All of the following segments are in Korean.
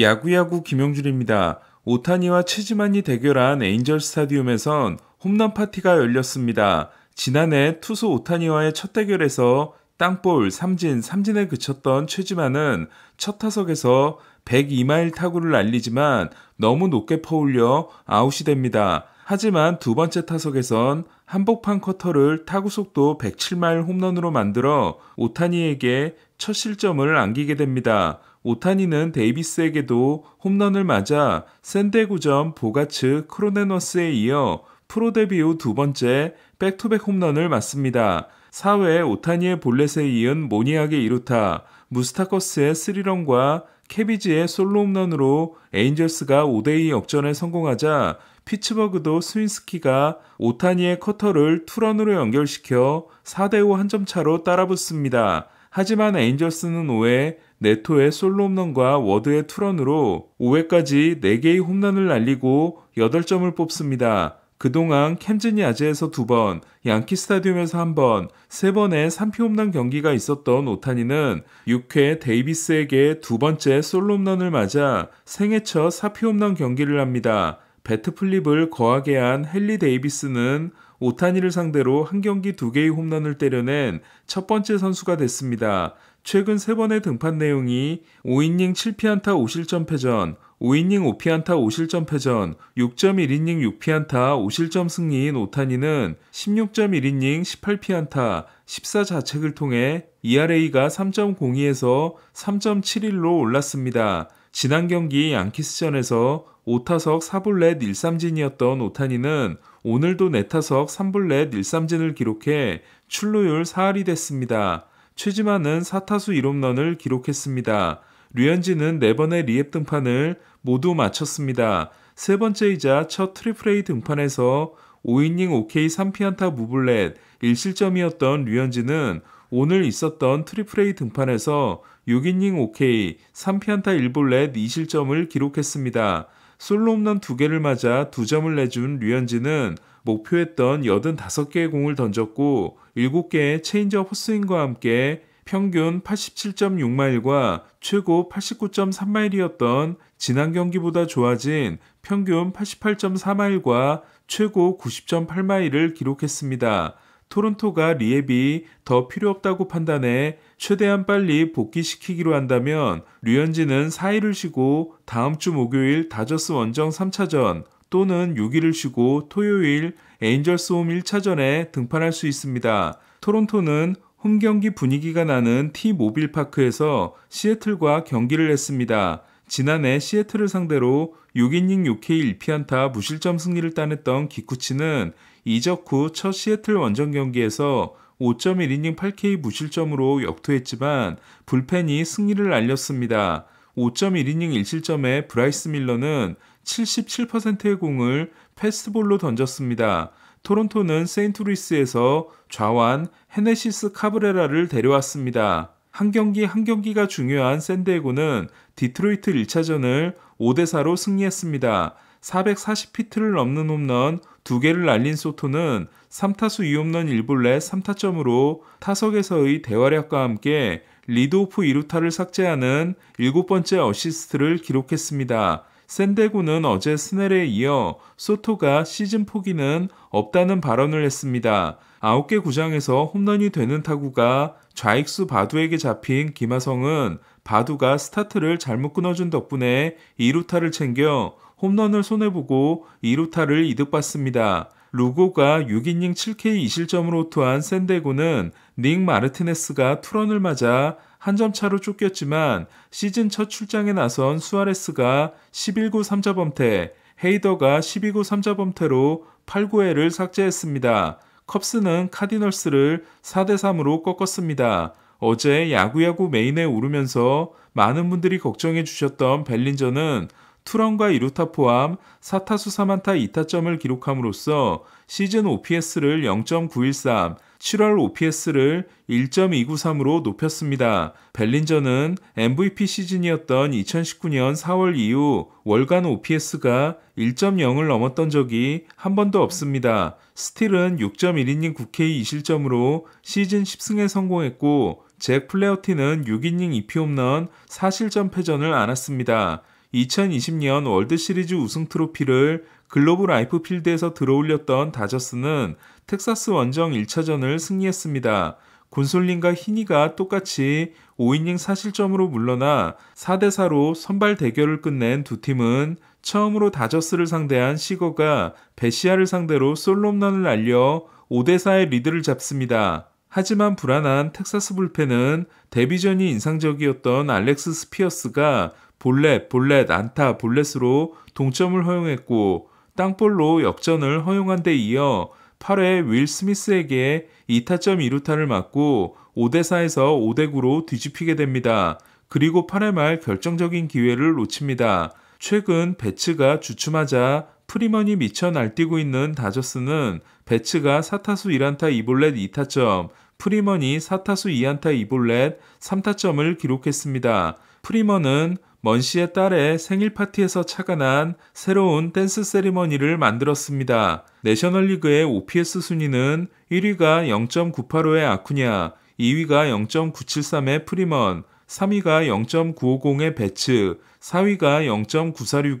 야구야구 김용준입니다. 오타니와 최지만이 대결한 에인절 스타디움에선 홈런 파티가 열렸습니다. 지난해 투수 오타니와의 첫 대결에서 땅볼, 삼진, 삼진에 그쳤던 최지만은 첫 타석에서 102마일 타구를 날리지만 너무 높게 퍼올려 아웃이 됩니다. 하지만 두 번째 타석에선 한복판 커터를 타구 속도 107마일 홈런으로 만들어 오타니에게 첫 실점을 안기게 됩니다. 오타니는 데이비스에게도 홈런을 맞아 샌데 구전 보가츠 크로네너스에 이어 프로 데뷔 후 두 번째 백투백 홈런을 맞습니다. 4회 오타니의 볼넷에 이은 모니악의 이루타, 무스타커스의 스리런과 케비지의 솔로 홈런으로 에인절스가 5대2 역전에 성공하자 피츠버그도 스윈스키가 오타니의 커터를 투런으로 연결시켜 4대5 한 점 차로 따라붙습니다. 하지만 에인절스는 5회 네토의 솔로 홈런과 워드의 투런으로 5회까지 4개의 홈런을 날리고 8점을 뽑습니다. 그동안 캠즈니 아재에서 2번, 양키 스타디움에서 1번, 3번의 3피 홈런 경기가 있었던 오타니는 6회 데이비스에게 두 번째 솔로 홈런을 맞아 생애 첫 4피 홈런 경기를 합니다. 배트 플립을 거하게 한 헨리 데이비스는 오타니를 상대로 한 경기 두 개의 홈런을 때려낸 첫 번째 선수가 됐습니다. 최근 세 번의 등판 내용이 5이닝 7피안타 5실점 패전, 5이닝 5피안타 5실점 패전, 6.1이닝 6피안타 5실점 승리인 오타니는 16.1이닝 18피안타 14자책을 통해 ERA가 3.02에서 3.71로 올랐습니다. 지난 경기 양키스전에서 5타석 4볼넷 1삼진이었던 오타니는 오늘도 4타석 3볼넷 1삼진을 기록해 출루율 4할이 됐습니다. 최지만은 4타수 1홈런을 기록했습니다. 류현진은 4번의 리앱 등판을 모두 마쳤습니다. 세 번째이자 첫 트리플 이 등판에서 5이닝 OK 3피안타 무블렛 1실점이었던 류현진은 오늘 있었던 트리플 이 등판에서 6이닝 OK 3피안타 1볼렛 2실점을 기록했습니다. 솔로 홈런 2개를 맞아 2점을 내준 류현진은 목표했던 85개의 공을 던졌고 7개의 체인지업 호스윙과 함께 평균 87.6마일과 최고 89.3마일이었던 지난 경기보다 좋아진 평균 88.4마일과 최고 90.8마일을 기록했습니다. 토론토가 리앱이 더 필요 없다고 판단해 최대한 빨리 복귀시키기로 한다면 류현진은 4일을 쉬고 다음 주 목요일 다저스 원정 3차전 또는 6일을 쉬고 토요일 에인절스 홈 1차전에 등판할 수 있습니다. 토론토는 홈 경기 분위기가 나는 T 모빌 파크에서 시애틀과 경기를 했습니다. 지난해 시애틀을 상대로 6이닝 6K 1피안타 무실점 승리를 따냈던 기쿠치는 이적 후 첫 시애틀 원정 경기에서 5.1이닝 8K 무실점으로 역투했지만 불펜이 승리를 알렸습니다. 5.1이닝 1실점에 브라이스 밀러는 77%의 공을 패스볼로 던졌습니다. 토론토는 세인트루이스에서 좌완 헤네시스 카브레라를 데려왔습니다. 한 경기 한 경기가 중요한 샌디에고는 디트로이트 1차전을 5대4로 승리했습니다. 440피트를 넘는 홈런 두개를 날린 소토는 3타수 2홈런 1볼넷 3타점으로 타석에서의 대활약과 함께 리드오프 2루타를 삭제하는 일곱 번째 어시스트를 기록했습니다. 샌데고는 어제 스넬에 이어 소토가 시즌 포기는 없다는 발언을 했습니다. 아홉 개 구장에서 홈런이 되는 타구가 좌익수 바두에게 잡힌 김하성은 바두가 스타트를 잘못 끊어준 덕분에 2루타를 챙겨 홈런을 손해보고 2루타를 이득봤습니다. 루고가 6이닝 7K 2실점으로 호투한 샌데고는 닉 마르티네스가 투런을 맞아 한 점 차로 쫓겼지만 시즌 첫 출장에 나선 수아레스가 11구 3자 범퇴, 헤이더가 12구 3자 범퇴로 8구회를 삭제했습니다. 컵스는 카디널스를 4대3으로 꺾었습니다. 어제 야구야구 메인에 오르면서 많은 분들이 걱정해 주셨던 벨린저는 투런과 이루타 포함 4타수 3안타 2타점을 기록함으로써 시즌 OPS를 0.913, 7월 OPS를 1.293으로 높였습니다. 벨린저는 MVP 시즌이었던 2019년 4월 이후 월간 OPS가 1.0을 넘었던 적이 한 번도 없습니다. 스틸은 6.1이닝 국회의 2실점으로 시즌 10승에 성공했고 잭 플레어티는 6이닝 2피 홈런 4실점 패전을 안았습니다. 2020년 월드시리즈 우승 트로피를 글로브 라이프 필드에서 들어올렸던 다저스는 텍사스 원정 1차전을 승리했습니다. 군솔린과 히니가 똑같이 5이닝 사실점으로 물러나 4대4로 선발 대결을 끝낸 두 팀은 처음으로 다저스를 상대한 시거가 베시아를 상대로 솔롬런을 날려 5대4의 리드를 잡습니다. 하지만 불안한 텍사스 불펜은 데뷔전이 인상적이었던 알렉스 스피어스가 볼넷, 볼넷, 안타, 볼넷으로 동점을 허용했고 땅볼로 역전을 허용한 데 이어 8회 윌 스미스에게 2타점 2루타를 맞고 5대4에서 5대9로 뒤집히게 됩니다. 그리고 8회 말 결정적인 기회를 놓칩니다. 최근 배츠가 주춤하자 프리먼이 미쳐 날뛰고 있는 다저스는 배츠가 4타수 1안타 2볼넷 2타점, 프리먼이 4타수 2안타 2볼넷 3타점을 기록했습니다. 프리먼은 먼 씨의 딸의 생일 파티에서 차가 난 새로운 댄스 세리머니를 만들었습니다. 내셔널리그의 OPS 순위는 1위가 0.985의 아쿠냐, 2위가 0.973의 프리먼, 3위가 0.950의 배츠, 4위가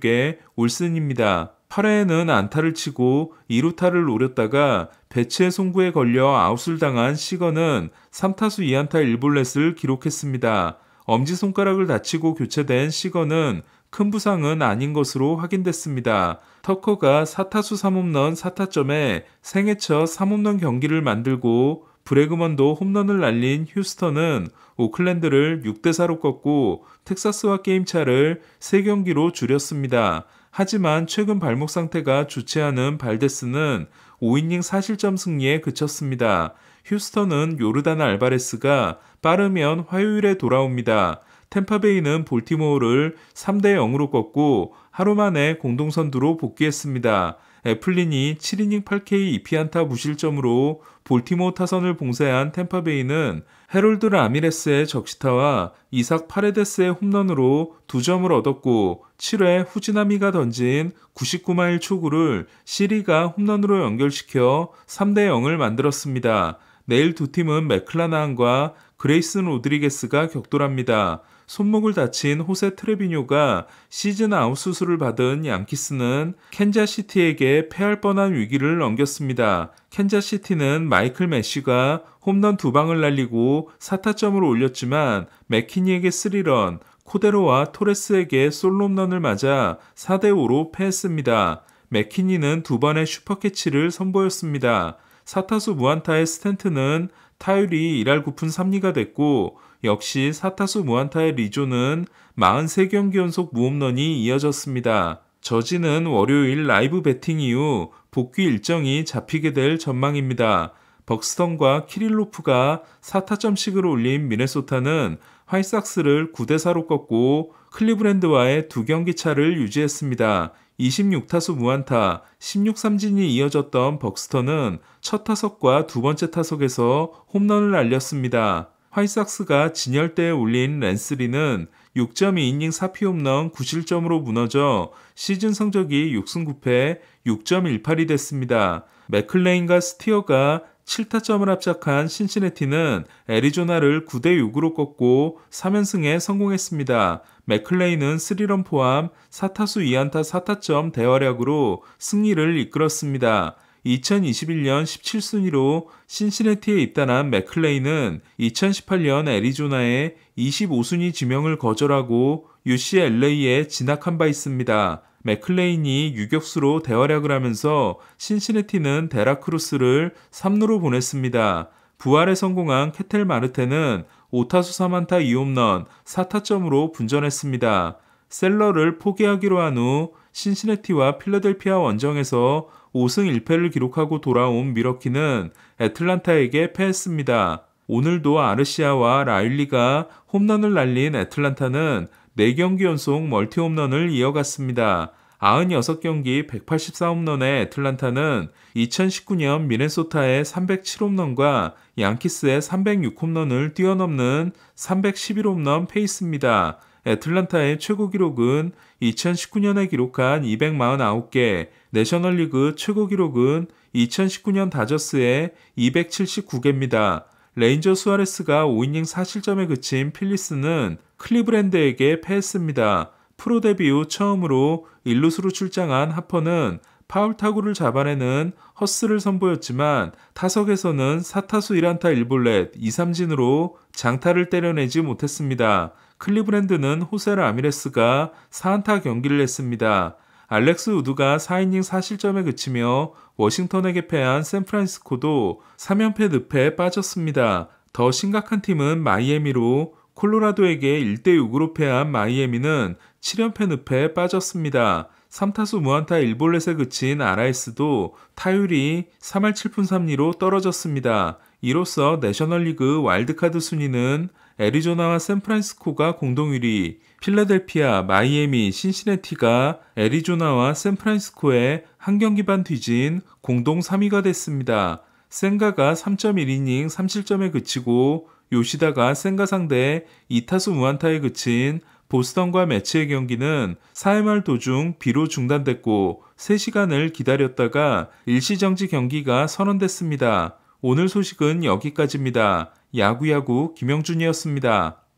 0.946의 올슨입니다. 8회에는 안타를 치고 2루타를 노렸다가 배치의 송구에 걸려 아웃을 당한 시건은 3타수 2안타 1볼넷을 기록했습니다. 엄지손가락을 다치고 교체된 시건은 큰 부상은 아닌 것으로 확인됐습니다. 터커가 사타수 3홈런 4타점에 생애 첫 3홈런 경기를 만들고 브레그먼도 홈런을 날린 휴스턴은 오클랜드를 6대4로 꺾고 텍사스와 게임차를 3경기로 줄였습니다. 하지만 최근 발목 상태가 주체하는 발데스는 5이닝 4실점 승리에 그쳤습니다. 휴스턴은 요르단 알바레스가 빠르면 화요일에 돌아옵니다. 템파베이는 볼티모어를 3대 0으로 꺾고 하루 만에 공동선두로 복귀했습니다. 애플린이 7이닝 8K 2피안타 무실점으로 볼티모어 타선을 봉쇄한 템파베이는 헤롤드 라미레스의 적시타와 이삭 파레데스의 홈런으로 2점을 얻었고 7회 후지나미가 던진 99마일 초구를 시리가 홈런으로 연결시켜 3대 0을 만들었습니다. 내일 두 팀은 맥클라나한과 그레이슨 로드리게스가 격돌합니다. 손목을 다친 호세 트레비뇨가 시즌 아웃 수술을 받은 양키스는 켄자시티에게 패할 뻔한 위기를 넘겼습니다. 켄자시티는 마이클 메시가 홈런 두 방을 날리고 4타점을 올렸지만 맥키니에게 3런, 코데로와 토레스에게 솔로홈런을 맞아 4대5로 패했습니다. 맥키니는 두 번의 슈퍼캐치를 선보였습니다. 사타수 무안타의 스탠트는 타율이 1할 9푼 3리가 됐고 역시 사타수 무안타의 리조는 43경기 연속 무홈런이 이어졌습니다. 저지는 월요일 라이브 배팅 이후 복귀 일정이 잡히게 될 전망입니다. 벅스턴과 키릴로프가 4타점씩을 올린 미네소타는 화이삭스를 9대4로 꺾고 클리브랜드와의 두 경기 차를 유지했습니다. 26타수 무안타, 16삼진이 이어졌던 벅스턴은 첫 타석과 두 번째 타석에서 홈런을 날렸습니다. 화이삭스가 진열대에 올린 랜스리는 6.2이닝 4피홈런 9실점으로 무너져 시즌 성적이 6승 9패 6.18이 됐습니다. 맥클레인과 스티어가 7타점을 합작한 신시내티는 애리조나를 9대 6으로 꺾고 3연승에 성공했습니다. 맥클레이는 3런 포함 4타수 2안타 4타점 대활약으로 승리를 이끌었습니다. 2021년 17순위로 신시내티에 입단한 맥클레이는 2018년 애리조나에 25순위 지명을 거절하고 UCLA에 진학한 바 있습니다. 맥클레인이 유격수로 대활약을 하면서 신시네티는 데라크루스를 3루로 보냈습니다. 부활에 성공한 케텔 마르테는 5타수 3안타 2홈런 4타점으로 분전했습니다. 셀러를 포기하기로 한 후신시네티와 필라델피아 원정에서 5승 1패를 기록하고 돌아온 미러키는 애틀란타에게 패했습니다. 오늘도 아르시아와 라일리가 홈런을 날린 애틀란타는 4경기 연속 멀티 홈런을 이어갔습니다. 96경기 184홈런의 애틀란타는 2019년 미네소타의 307홈런과 양키스의 306홈런을 뛰어넘는 311홈런 페이스입니다. 애틀란타의 최고 기록은 2019년에 기록한 249개, 내셔널리그 최고 기록은 2019년 다저스의 279개입니다. 레인저 수아레스가 5이닝 4실점에 그친 필리스는 클리브랜드에게 패했습니다. 프로 데뷔 후 처음으로 일루수로 출장한 하퍼는 파울 타구를 잡아내는 허스를 선보였지만 타석에서는 사타수 1안타 1볼넷 2삼진으로 장타를 때려내지 못했습니다. 클리브랜드는 호세 라미레스가 4안타 경기를 했습니다. 알렉스 우드가 4이닝 4실점에 그치며 워싱턴에게 패한 샌프란시스코도 3연패 늪에 빠졌습니다. 더 심각한 팀은 마이애미로 콜로라도에게 1대6으로 패한 마이애미는 7연패 늪에 빠졌습니다. 3타수 무안타 1볼넷에 그친 아라이스도 타율이 3할 7푼 3리로 떨어졌습니다. 이로써 내셔널리그 와일드카드 순위는 애리조나와 샌프란시스코가 공동 1위, 필라델피아, 마이애미, 신시네티가 애리조나와 샌프란시스코에 한 경기 반 뒤진 공동 3위가 됐습니다. 센가가 3.1이닝 3실점에 그치고 요시다가 센가 상대에 2타수 무안타에 그친 보스턴과 매치의 경기는 4회말 도중 비로 중단됐고 3시간을 기다렸다가 일시정지 경기가 선언됐습니다. 오늘 소식은 여기까지입니다. 야구야구 김영준이었습니다.